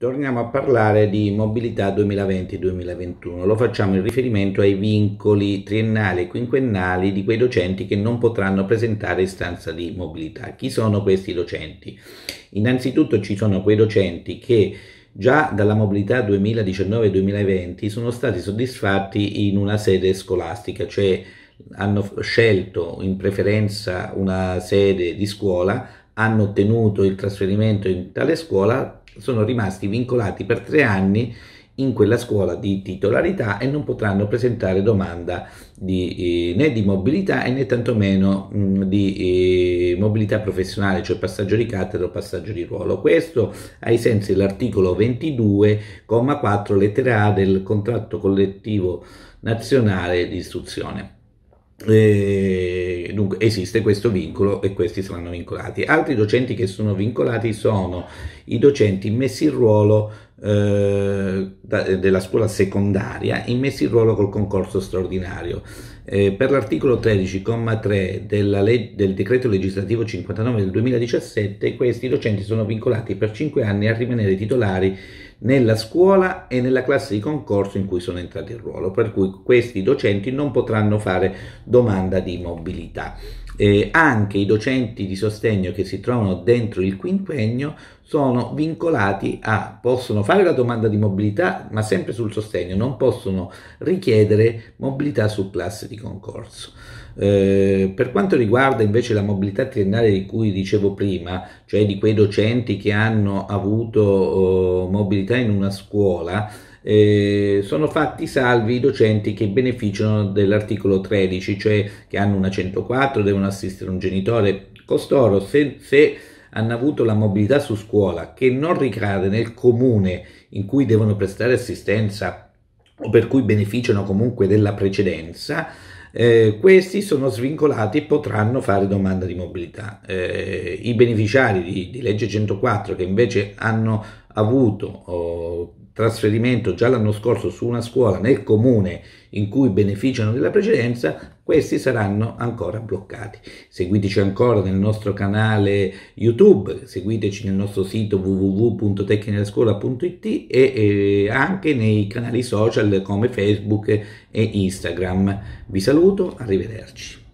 Torniamo a parlare di mobilità 2020-2021. Lo facciamo in riferimento ai vincoli triennali e quinquennali di quei docenti che non potranno presentare istanza di mobilità. Chi sono questi docenti? Innanzitutto ci sono quei docenti che già dalla mobilità 2019-2020 sono stati soddisfatti in una sede scolastica, cioè hanno scelto in preferenza una sede di scuola hanno ottenuto il trasferimento in tale scuola sono rimasti vincolati per tre anni in quella scuola di titolarità e non potranno presentare domanda di, eh, né di mobilità né tantomeno mm, di eh, mobilità professionale, cioè passaggio di cattedra o passaggio di ruolo. Questo ai sensi dell'articolo 22,4 lettera A del contratto collettivo nazionale di istruzione. Eh, dunque esiste questo vincolo e questi saranno vincolati. Altri docenti che sono vincolati sono i docenti immessi in ruolo eh, da, della scuola secondaria, immessi in ruolo col concorso straordinario. Eh, per l'articolo 13,3 del decreto legislativo 59 del 2017, questi docenti sono vincolati per 5 anni a rimanere titolari nella scuola e nella classe di concorso in cui sono entrati in ruolo, per cui questi docenti non potranno fare domanda di mobilità. Eh, anche i docenti di sostegno che si trovano dentro il quinquennio sono vincolati a possono fare la domanda di mobilità ma sempre sul sostegno non possono richiedere mobilità su classe di concorso eh, per quanto riguarda invece la mobilità triennale di cui dicevo prima, cioè di quei docenti che hanno avuto eh, mobilità in una scuola, eh, sono fatti salvi i docenti che beneficiano dell'articolo 13, cioè che hanno una 104, devono assistere un genitore. Costoro, se, se hanno avuto la mobilità su scuola che non ricade nel comune in cui devono prestare assistenza o per cui beneficiano comunque della precedenza, eh, questi sono svincolati e potranno fare domanda di mobilità. Eh, I beneficiari di, di, legge 104 che invece hanno avuto oh, trasferimento già l'anno scorso su una scuola nel comune in cui beneficiano della precedenza questi saranno ancora bloccati. Seguiteci ancora nel nostro canale YouTube, seguiteci nel nostro sito www.tecnilascuola.it e, e anche nei canali social come Facebook e Instagram. Vi saluto, arrivederci.